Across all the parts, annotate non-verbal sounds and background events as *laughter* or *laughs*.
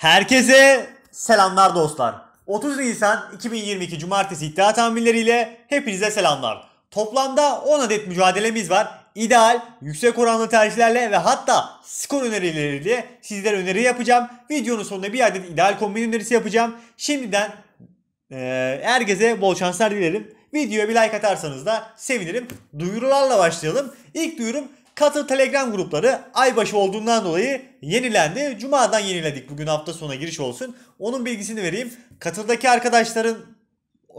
Herkese selamlar dostlar. 30 Nisan 2022 Cumartesi iddia tahminleriyle hepinize selamlar. Toplamda 10 adet mücadelemiz var. İdeal, yüksek oranlı tercihlerle ve hatta skor önerileriyle sizlere öneri yapacağım. Videonun sonunda bir adet ideal kombin önerisi yapacağım. Şimdiden e, herkese bol şanslar dilerim. Videoya bir like atarsanız da sevinirim. Duyurularla başlayalım. İlk duyurum Katıl Telegram grupları aybaşı olduğundan dolayı yenilendi. Cuma'dan yeniledik bugün hafta sonuna giriş olsun. Onun bilgisini vereyim. Katıldaki arkadaşların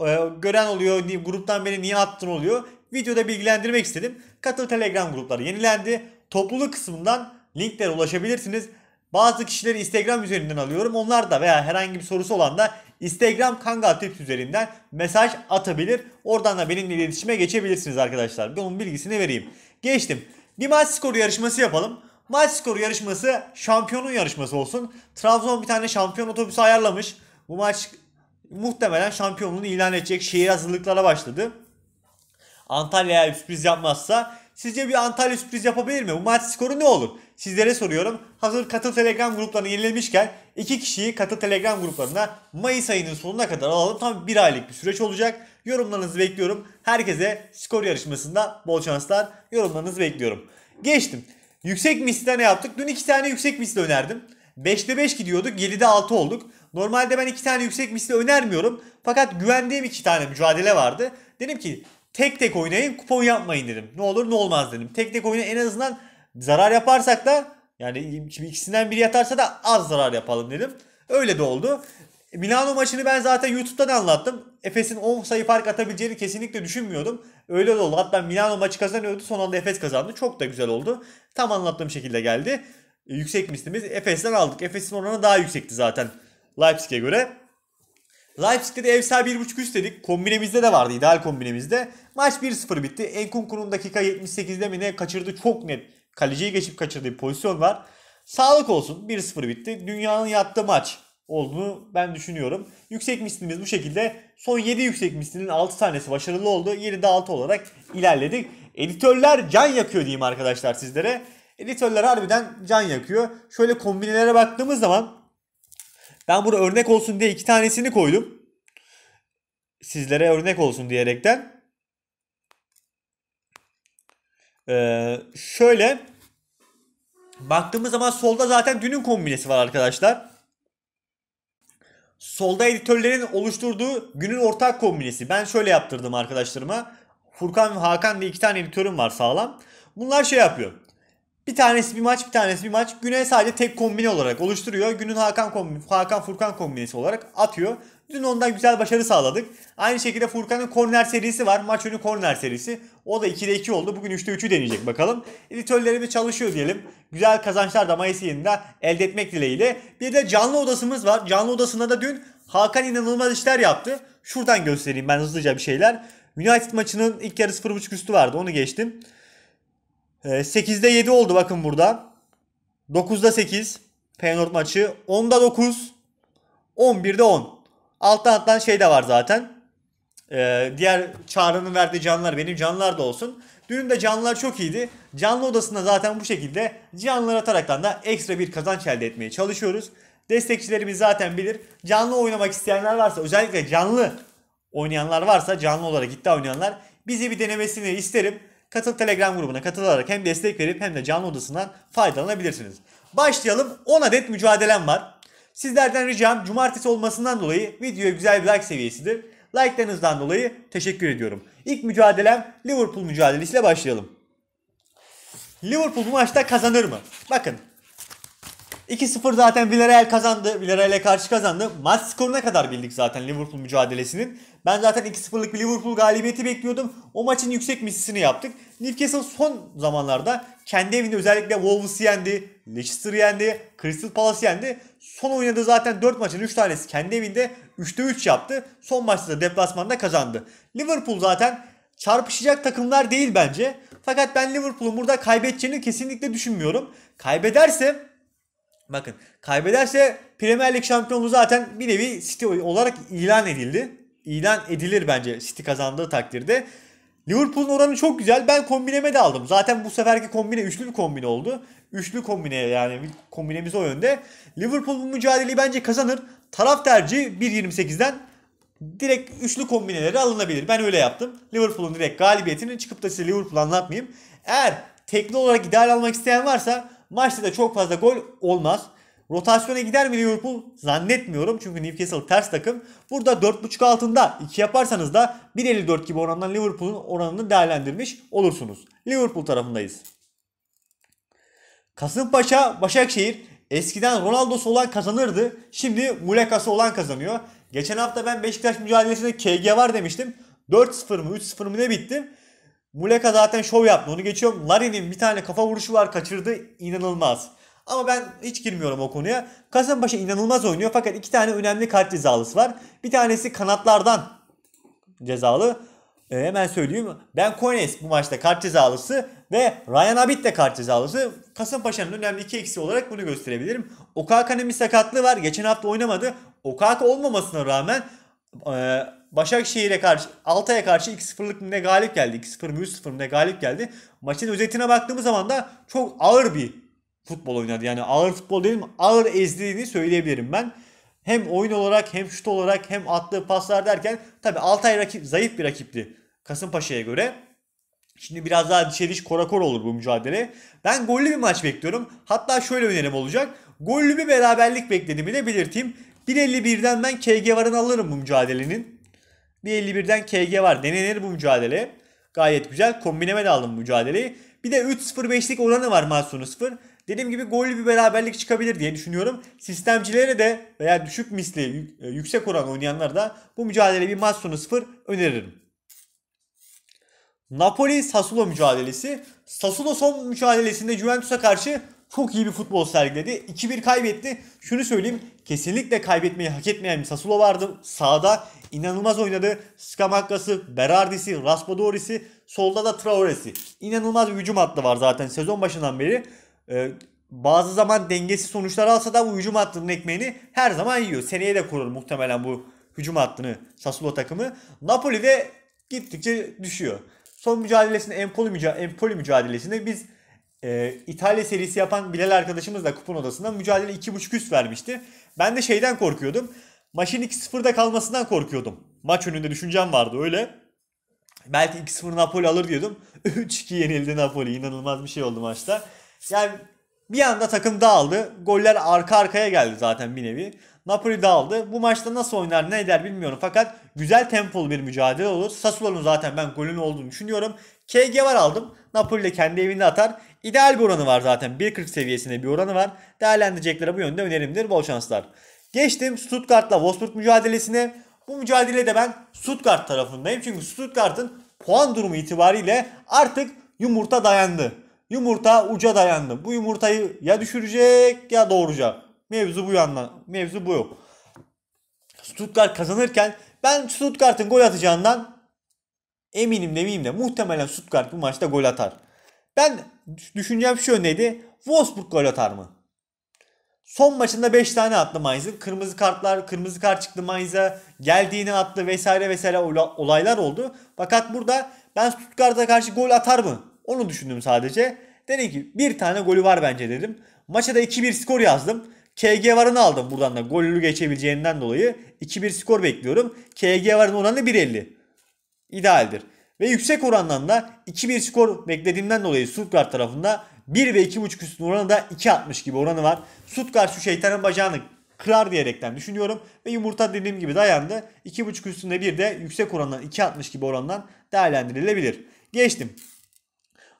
e, gören oluyor, gruptan beni niye attın oluyor. Videoda bilgilendirmek istedim. Katıl Telegram grupları yenilendi. Topluluk kısmından linklere ulaşabilirsiniz. Bazı kişileri Instagram üzerinden alıyorum. Onlar da veya herhangi bir sorusu olan da Instagram Kangal Tips üzerinden mesaj atabilir. Oradan da benimle iletişime geçebilirsiniz arkadaşlar. onun bilgisini vereyim. Geçtim. Bir maç skoru yarışması yapalım. Maç skoru yarışması şampiyonun yarışması olsun. Trabzon bir tane şampiyon otobüsü ayarlamış. Bu maç muhtemelen şampiyonluğunu ilan edecek şehir hazırlıklara başladı. Antalya sürpriz yapmazsa Sizce bir Antalya sürpriz yapabilir mi? Bu maç skoru ne olur? Sizlere soruyorum. Hazır katıl Telegram gruplarını yenilemişken iki kişiyi katıl Telegram gruplarına Mayıs ayının sonuna kadar alalım. Tam bir aylık bir süreç olacak. Yorumlarınızı bekliyorum. Herkese skor yarışmasında bol şanslar. Yorumlarınızı bekliyorum. Geçtim. Yüksek misli ne yaptık? Dün iki tane yüksek misli önerdim. 5'te 5 gidiyorduk. 7'de 6 olduk. Normalde ben iki tane yüksek misli önermiyorum. Fakat güvendiğim iki tane mücadele vardı. Dedim ki Tek tek oynayın kupon yapmayın dedim. Ne olur ne olmaz dedim. Tek tek oynayın en azından zarar yaparsak da yani şimdi ikisinden biri yatarsa da az zarar yapalım dedim. Öyle de oldu. Milano maçını ben zaten YouTube'da anlattım. Efes'in 10 sayı fark atabileceğini kesinlikle düşünmüyordum. Öyle de oldu. Hatta Milano maçı kazanıyordu. Son anda Efes kazandı. Çok da güzel oldu. Tam anlattığım şekilde geldi. Yüksek mislimiz Efes'ten aldık. Efes'in oranı daha yüksekti zaten Leipzig'e göre. Leipzig'te de ev sahibi 1.5 üst dedik. Kombinemizde de vardı ideal kombinemizde. Maç 1-0 bitti. Enkunku'nun dakika 78'de mi ne kaçırdı çok net. Kaleciyi geçip kaçırdığı bir pozisyon var. Sağlık olsun 1-0 bitti. Dünyanın yattığı maç olduğunu ben düşünüyorum. Yüksek mislimiz bu şekilde. Son 7 yüksek mislinin 6 tanesi başarılı oldu. 7'de 6 olarak ilerledik. Editörler can yakıyor diyeyim arkadaşlar sizlere. Editörler harbiden can yakıyor. Şöyle kombinelere baktığımız zaman ben burada örnek olsun diye iki tanesini koydum. Sizlere örnek olsun diyerekten. Ee, şöyle baktığımız zaman solda zaten dünün kombinesi var arkadaşlar. Solda editörlerin oluşturduğu günün ortak kombinesi. Ben şöyle yaptırdım arkadaşlarıma. Furkan ve Hakan diye iki tane editörüm var sağlam. Bunlar şey yapıyor. Bir tanesi bir maç, bir tanesi bir maç. Güne sadece tek kombine olarak oluşturuyor. Günün Hakan kombin, Hakan Furkan kombinesi olarak atıyor. Dün ondan güzel başarı sağladık. Aynı şekilde Furkan'ın korner serisi var. Maç önü korner serisi. O da 2'de 2 oldu. Bugün 3'te 3'ü deneyecek bakalım. Editörlerimiz çalışıyor diyelim. Güzel kazançlar da Mayıs ayında elde etmek dileğiyle. Bir de canlı odasımız var. Canlı odasında da dün Hakan inanılmaz işler yaptı. Şuradan göstereyim ben hızlıca bir şeyler. United maçının ilk yarısı 0.5 üstü vardı. Onu geçtim. 8'de ee, 7 oldu bakın burada. 9'da 8 Feyenoord maçı. 10'da 9. 11'de 10. Alttan alttan şey de var zaten. Ee, diğer Çağrı'nın verdiği canlar benim canlar da olsun. Dün de canlılar çok iyiydi. Canlı odasında zaten bu şekilde canlılar ataraktan da ekstra bir kazanç elde etmeye çalışıyoruz. Destekçilerimiz zaten bilir. Canlı oynamak isteyenler varsa özellikle canlı oynayanlar varsa canlı olarak iddia oynayanlar bizi bir denemesini isterim. Katıl Telegram grubuna katılarak hem destek verip hem de canlı odasından faydalanabilirsiniz. Başlayalım. 10 adet mücadelem var. Sizlerden ricam cumartesi olmasından dolayı videoya güzel bir like seviyesidir. Like'larınızdan dolayı teşekkür ediyorum. İlk mücadelem Liverpool mücadelesiyle başlayalım. Liverpool bu maçta kazanır mı? Bakın 2-0 zaten Villarreal kazandı. Villarreal'e karşı kazandı. Maç skoruna kadar bildik zaten Liverpool mücadelesinin. Ben zaten 2-0'lık bir Liverpool galibiyeti bekliyordum. O maçın yüksek misisini yaptık. Newcastle son zamanlarda kendi evinde özellikle Wolves'ı yendi, Leicester yendi, Crystal Palace yendi. Son oynadığı zaten 4 maçın 3 tanesi kendi evinde 3'te 3 yaptı. Son maçta da deplasmanda kazandı. Liverpool zaten çarpışacak takımlar değil bence. Fakat ben Liverpool'un burada kaybedeceğini kesinlikle düşünmüyorum. Kaybederse Bakın kaybederse Premier Lig şampiyonluğu zaten bir nevi City olarak ilan edildi. İlan edilir bence City kazandığı takdirde. Liverpool'un oranı çok güzel. Ben kombineme de aldım. Zaten bu seferki kombine üçlü bir kombine oldu. Üçlü kombine yani kombinemiz o yönde. Liverpool bu mücadeleyi bence kazanır. Taraf tercihi 1.28'den direkt üçlü kombineleri alınabilir. Ben öyle yaptım. Liverpool'un direkt galibiyetini çıkıp da size Liverpool anlatmayayım. Eğer tekli olarak ideal almak isteyen varsa Maçta da çok fazla gol olmaz. Rotasyona gider mi Liverpool? Zannetmiyorum. Çünkü Newcastle ters takım. Burada 4.5 altında 2 yaparsanız da 1.54 gibi orandan Liverpool'un oranını değerlendirmiş olursunuz. Liverpool tarafındayız. Kasımpaşa, Başakşehir eskiden Ronaldo'su olan kazanırdı. Şimdi Mulekası olan kazanıyor. Geçen hafta ben Beşiktaş mücadelesinde KG var demiştim. 4-0 mı 3-0 mı ne bittim? Muleka zaten şov yaptı onu geçiyorum. Larin'in bir tane kafa vuruşu var kaçırdı inanılmaz. Ama ben hiç girmiyorum o konuya. Kasımpaşa inanılmaz oynuyor fakat iki tane önemli kart cezalısı var. Bir tanesi kanatlardan cezalı. E, hemen söyleyeyim. Ben Kones bu maçta kart cezalısı ve Ryan Abit de kart cezalısı. Kasımpaşa'nın önemli iki eksi olarak bunu gösterebilirim. Okaka'nın bir sakatlığı var. Geçen hafta oynamadı. Okaka olmamasına rağmen ee, Başakşehir'e karşı Altay'a karşı 2-0'lık ne galip geldi. 2-0 MÜ 3-0 ne galip geldi. Maçın özetine baktığımız zaman da çok ağır bir futbol oynadı. Yani ağır futbol değil mi? Ağır ezdiğini söyleyebilirim ben. Hem oyun olarak hem şut olarak hem attığı paslar derken tabi Altay rakip zayıf bir rakipti Kasımpaşa'ya göre. Şimdi biraz daha dişe korakor olur bu mücadele. Ben gollü bir maç bekliyorum. Hatta şöyle önerim olacak. Gollü bir beraberlik beklediğimi de belirteyim. 1.51'den ben KG varını alırım bu mücadelenin. 1.51'den KG var denenir bu mücadele. Gayet güzel kombineme de aldım mücadeleyi. Bir de 3 0 oranı var maç 0. Dediğim gibi gollü bir beraberlik çıkabilir diye düşünüyorum. Sistemcilere de veya düşük misli e, yüksek oran oynayanlar da bu mücadeleyi bir maç 0 öneririm. Napoli Sassuolo mücadelesi. Sassuolo son mücadelesinde Juventus'a karşı çok iyi bir futbol sergiledi. 2-1 kaybetti. Şunu söyleyeyim kesinlikle kaybetmeyi hak etmeyen bir Sassuolo vardı. Sağda inanılmaz oynadı. Skamakka'sı, Berardi'si, Raspadoris'i, solda da Traore'si. İnanılmaz bir hücum hattı var zaten sezon başından beri. Ee, bazı zaman dengesi sonuçlar alsa da bu hücum hattının ekmeğini her zaman yiyor. Seneye de kurur muhtemelen bu hücum hattını Sassuolo takımı. Napoli de gittikçe düşüyor. Son mücadelesinde Empoli, müca Empoli mücadelesinde biz e, İtalya serisi yapan Bilal arkadaşımız da kupon odasında mücadele 2.5 üst vermişti. Ben de şeyden korkuyordum. Maçın 2-0'da kalmasından korkuyordum. Maç önünde düşüncem vardı öyle. Belki 2-0 Napoli alır diyordum. 3-2 *laughs* yenildi Napoli. İnanılmaz bir şey oldu maçta. Yani bir anda takım dağıldı. Goller arka arkaya geldi zaten bir nevi. Napoli dağıldı. Bu maçta nasıl oynar ne eder bilmiyorum. Fakat güzel tempolu bir mücadele olur. Sassuolo'nun zaten ben golün olduğunu düşünüyorum. KG var aldım. Napoli de kendi evinde atar. İdeal bir oranı var zaten. 1.40 seviyesinde bir oranı var. Değerlendireceklere bu yönde önerimdir. Bol şanslar. Geçtim Stuttgart'la Wolfsburg mücadelesine. Bu mücadelede ben Stuttgart tarafındayım. Çünkü Stuttgart'ın puan durumu itibariyle artık yumurta dayandı. Yumurta uca dayandı. Bu yumurtayı ya düşürecek ya doğuracak. Mevzu bu yandan. Mevzu bu. Stuttgart kazanırken ben Stuttgart'ın gol atacağından eminim demeyeyim de muhtemelen Stuttgart bu maçta gol atar. Ben düşüncem şu yöndeydi. Wolfsburg gol atar mı? Son maçında 5 tane attı Mainz'ın. Kırmızı kartlar, kırmızı kart çıktı Mainz'a. Geldiğini attı vesaire vesaire olaylar oldu. Fakat burada ben Stuttgart'a karşı gol atar mı? Onu düşündüm sadece. Dedim ki bir tane golü var bence dedim. Maça da 2-1 skor yazdım. KG varını aldım buradan da golü geçebileceğinden dolayı. 2-1 skor bekliyorum. KG varının oranı 1.50 idealdir. Ve yüksek orandan da 2-1 skor beklediğimden dolayı Stuttgart tarafında 1 ve 2.5 üstün oranı da 2.60 gibi oranı var. Stuttgart şu şeytanın bacağını kırar diyerekten düşünüyorum. Ve yumurta dediğim gibi dayandı. 2.5 üstünde bir de yüksek orandan 2.60 gibi orandan değerlendirilebilir. Geçtim.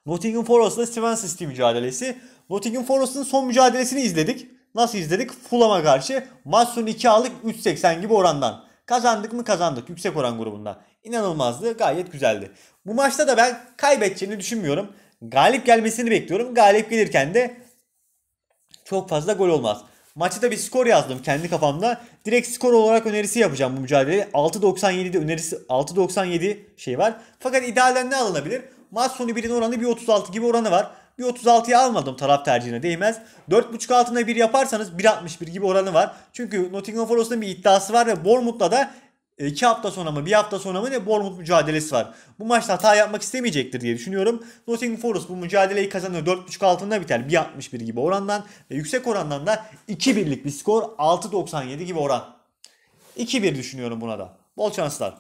Nottingham Forest ile Steven City mücadelesi. Nottingham Forest'ın son mücadelesini izledik. Nasıl izledik? Fulham'a karşı maç sonu 2 aldık 3.80 gibi orandan. Kazandık mı kazandık yüksek oran grubunda. İnanılmazdı gayet güzeldi. Bu maçta da ben kaybedeceğini düşünmüyorum. Galip gelmesini bekliyorum. Galip gelirken de çok fazla gol olmaz. Maçı da bir skor yazdım kendi kafamda. Direkt skor olarak önerisi yapacağım bu mücadeleyi 6.97'de önerisi 6.97 şey var. Fakat idealden ne alınabilir? Maç sonu birin oranı 36 gibi oranı var bir 36'ya almadım taraf tercihine değmez. 4.5 altında bir yaparsanız 1.61 gibi oranı var. Çünkü Nottingham Forest'ın bir iddiası var ve Bournemouth'la da 2 e, hafta sonra mı 1 hafta sonra mı ne Bournemouth mücadelesi var. Bu maçta hata yapmak istemeyecektir diye düşünüyorum. Nottingham Forest bu mücadeleyi kazanıyor. 4.5 altında biter. 1.61 gibi orandan ve yüksek orandan da 2 birlik bir skor 6.97 gibi oran. 2-1 düşünüyorum buna da. Bol şanslar.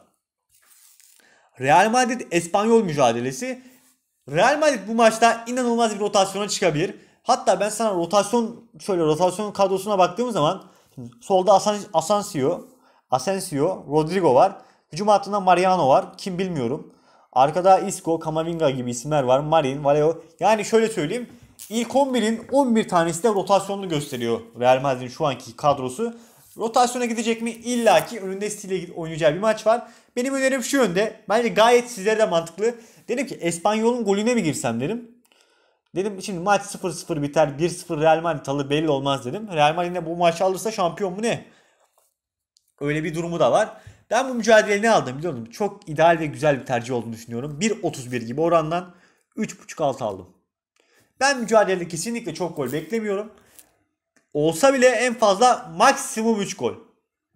Real Madrid Espanyol mücadelesi Real Madrid bu maçta inanılmaz bir rotasyona çıkabilir. Hatta ben sana rotasyon şöyle rotasyon kadrosuna baktığım zaman solda Asensio, Asensio, Rodrigo var. Hücum hattında Mariano var. Kim bilmiyorum. Arkada Isco, Camavinga gibi isimler var. Marin, Valeo. Yani şöyle söyleyeyim. İlk 11'in 11 tanesi de rotasyonlu gösteriyor Real Madrid'in şu anki kadrosu. Rotasyona gidecek mi? İlla ki önünde stile oynayacak bir maç var. Benim önerim şu yönde. Bence gayet sizlere de mantıklı. Dedim ki Espanyol'un golüne mi girsem dedim. Dedim şimdi maç 0-0 biter. 1-0 Real Madrid alır belli olmaz dedim. Real Madrid de bu maçı alırsa şampiyon mu ne? Öyle bir durumu da var. Ben bu mücadeleyi ne aldım biliyor musun? Çok ideal ve güzel bir tercih olduğunu düşünüyorum. 1-31 gibi orandan 3.5 alt aldım. Ben mücadelede kesinlikle çok gol beklemiyorum. Olsa bile en fazla maksimum 3 gol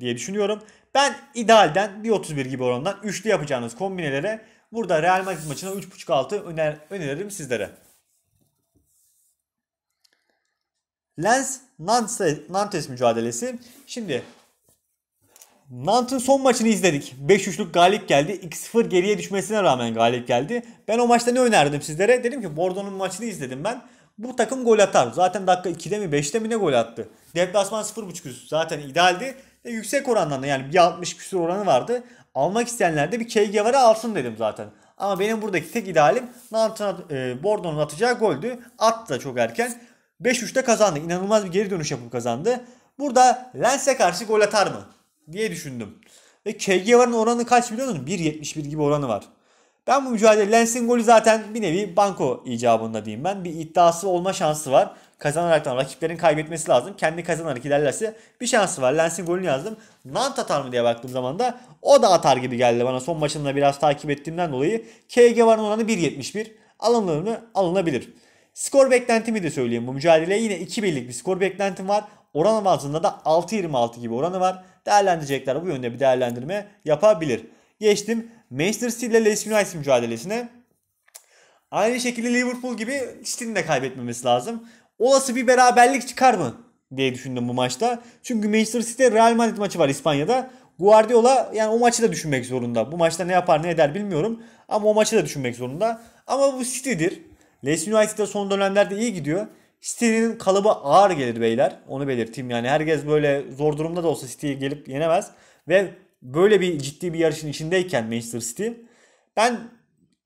diye düşünüyorum. Ben idealden 1.31 gibi orandan üçlü yapacağınız kombinelere burada Real Madrid maçına 3.5 altı öner öneririm sizlere. Lens Nantes, mücadelesi. Şimdi Nantes'in son maçını izledik. 5-3'lük galip geldi. 2-0 geriye düşmesine rağmen galip geldi. Ben o maçta ne önerdim sizlere? Dedim ki Bordeaux'un maçını izledim ben. Bu takım gol atar. Zaten dakika 2'de mi 5'te mi ne gol attı? Deplasman 0.5 üst zaten idealdi. E, yüksek orandan yani bir 60 küsur oranı vardı. Almak isteyenler de bir varı alsın dedim zaten. Ama benim buradaki tek idealim Nantan, e, Bordo'nun atacağı goldü. Attı da çok erken. 5-3'te kazandı. İnanılmaz bir geri dönüş yapıp kazandı. Burada Lens'e karşı gol atar mı? Diye düşündüm. Ve K.G varın oranı kaç biliyor musun? 1.71 gibi oranı var. Ben bu mücadele Lens'in golü zaten bir nevi banko icabında diyeyim ben. Bir iddiası olma şansı var. Kazanarak da rakiplerin kaybetmesi lazım. Kendi kazanarak ilerlerse bir şansı var. Lens'in golünü yazdım. Nant atar mı diye baktığım zaman da o da atar gibi geldi bana. Son maçında biraz takip ettiğimden dolayı KG varın oranı 1.71. Alınır mı? Alınabilir. Skor beklentimi de söyleyeyim. Bu mücadeleye yine 2 birlik bir skor beklentim var. Oran bazında da 6.26 gibi oranı var. Değerlendirecekler bu yönde bir değerlendirme yapabilir. Geçtim Manchester City ile Leeds United mücadelesine. Aynı şekilde Liverpool gibi City'nin de kaybetmemesi lazım olası bir beraberlik çıkar mı diye düşündüm bu maçta. Çünkü Manchester City Real Madrid maçı var İspanya'da. Guardiola yani o maçı da düşünmek zorunda. Bu maçta ne yapar ne eder bilmiyorum. Ama o maçı da düşünmek zorunda. Ama bu City'dir. Leicester United'da son dönemlerde iyi gidiyor. City'nin kalıbı ağır gelir beyler. Onu belirteyim yani. Herkes böyle zor durumda da olsa City'ye gelip yenemez. Ve böyle bir ciddi bir yarışın içindeyken Manchester City. Ben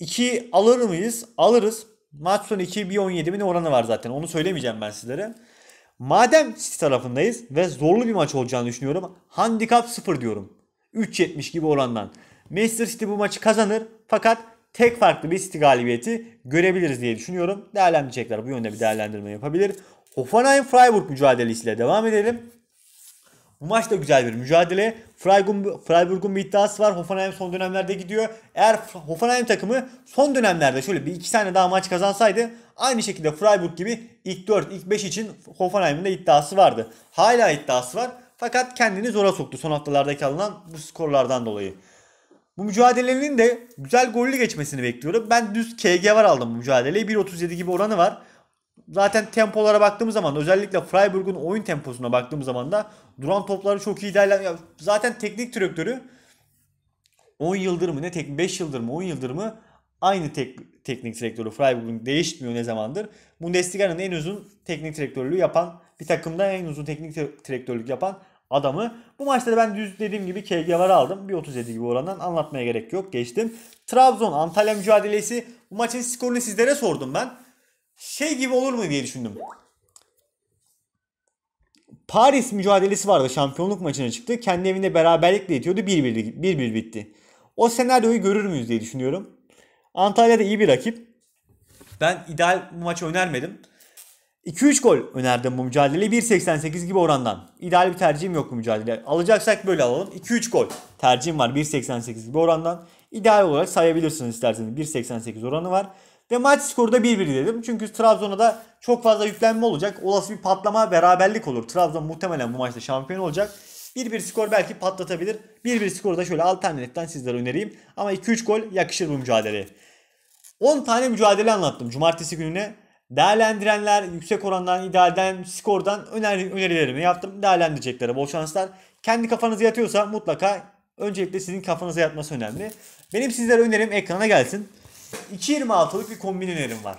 iki alır mıyız? Alırız. Maç 2 bir 17 bin oranı var zaten. Onu söylemeyeceğim ben sizlere. Madem City tarafındayız ve zorlu bir maç olacağını düşünüyorum. Handikap 0 diyorum. 3.70 gibi orandan. Manchester City bu maçı kazanır fakat tek farklı bir City galibiyeti görebiliriz diye düşünüyorum. Değerlendirecekler. Bu yönde bir değerlendirme yapabilir. Hoffenheim-Freiburg mücadelesiyle devam edelim. Bu maç da güzel bir mücadele. Freiburg'un bir iddiası var. Hoffenheim son dönemlerde gidiyor. Eğer Hoffenheim takımı son dönemlerde şöyle bir iki tane daha maç kazansaydı aynı şekilde Freiburg gibi ilk 4, ilk 5 için Hoffenheim'in de iddiası vardı. Hala iddiası var. Fakat kendini zora soktu son haftalardaki alınan bu skorlardan dolayı. Bu mücadelenin de güzel gollü geçmesini bekliyorum. Ben düz KG var aldım bu mücadeleyi. 1.37 gibi oranı var. Zaten tempolara baktığımız zaman özellikle Freiburg'un oyun temposuna baktığımız zaman da duran topları çok iyi değerlendiriyor. Zaten teknik direktörü 10 yıldır mı ne tek 5 yıldır mı 10 yıldır mı aynı tek, teknik direktörü Freiburg'un değişmiyor ne zamandır. Bundesliga'nın en uzun teknik direktörlüğü yapan bir takımda en uzun teknik direktörlük yapan adamı. Bu maçta da ben düz dediğim gibi KG var aldım. 1.37 gibi orandan anlatmaya gerek yok. Geçtim. Trabzon Antalya mücadelesi. Bu maçın skorunu sizlere sordum ben şey gibi olur mu diye düşündüm. Paris mücadelesi vardı. Şampiyonluk maçına çıktı. Kendi evinde beraberlikle yetiyordu. 1-1 bitti. O senaryoyu görür müyüz diye düşünüyorum. Antalya'da iyi bir rakip. Ben ideal bu maçı önermedim. 2-3 gol önerdim bu mücadele. 1.88 gibi orandan. İdeal bir tercihim yok bu mücadele. Alacaksak böyle alalım. 2-3 gol tercihim var 1.88 gibi orandan. İdeal olarak sayabilirsiniz isterseniz. 1.88 oranı var. Ve maç skoru da 1-1 dedim. Çünkü Trabzon'a da çok fazla yüklenme olacak. Olası bir patlama beraberlik olur. Trabzon muhtemelen bu maçta şampiyon olacak. 1-1 skor belki patlatabilir. 1-1 skoru da şöyle alternatiften sizlere önereyim. Ama 2-3 gol yakışır bu mücadeleye. 10 tane mücadele anlattım cumartesi gününe. Değerlendirenler yüksek orandan, idealden, skordan öneri, önerilerimi yaptım. Değerlendireceklere bol şanslar. Kendi kafanıza yatıyorsa mutlaka öncelikle sizin kafanıza yatması önemli. Benim sizlere önerim ekrana gelsin. 2.26'lık bir kombin önerim var.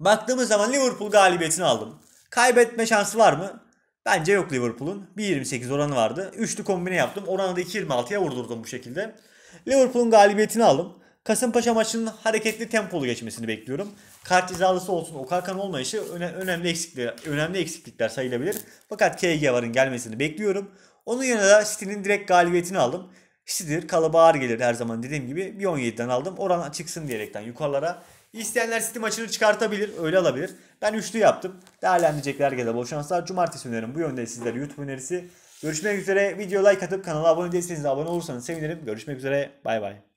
Baktığımız zaman Liverpool galibiyetini aldım. Kaybetme şansı var mı? Bence yok Liverpool'un. 1.28 oranı vardı. Üçlü kombine yaptım. Oranı da 2.26'ya vurdurdum bu şekilde. Liverpool'un galibiyetini aldım. Kasımpaşa maçının hareketli tempolu geçmesini bekliyorum. Kart cezalısı olsun Okarkan olmayışı önemli eksiklikler, önemli eksiklikler sayılabilir. Fakat KG varın gelmesini bekliyorum. Onun yanında City'nin direkt galibiyetini aldım. Sidir kalıba ağır gelir her zaman dediğim gibi. bir 17'den aldım. Oran çıksın diyerekten yukarılara. İsteyenler City maçını çıkartabilir. Öyle alabilir. Ben üçlü yaptım. Değerlendirecekler gele bol şanslar. Cumartesi önerim bu yönde sizlere YouTube önerisi. Görüşmek üzere. Video like atıp kanala abone değilseniz de abone olursanız sevinirim. Görüşmek üzere. Bay bay.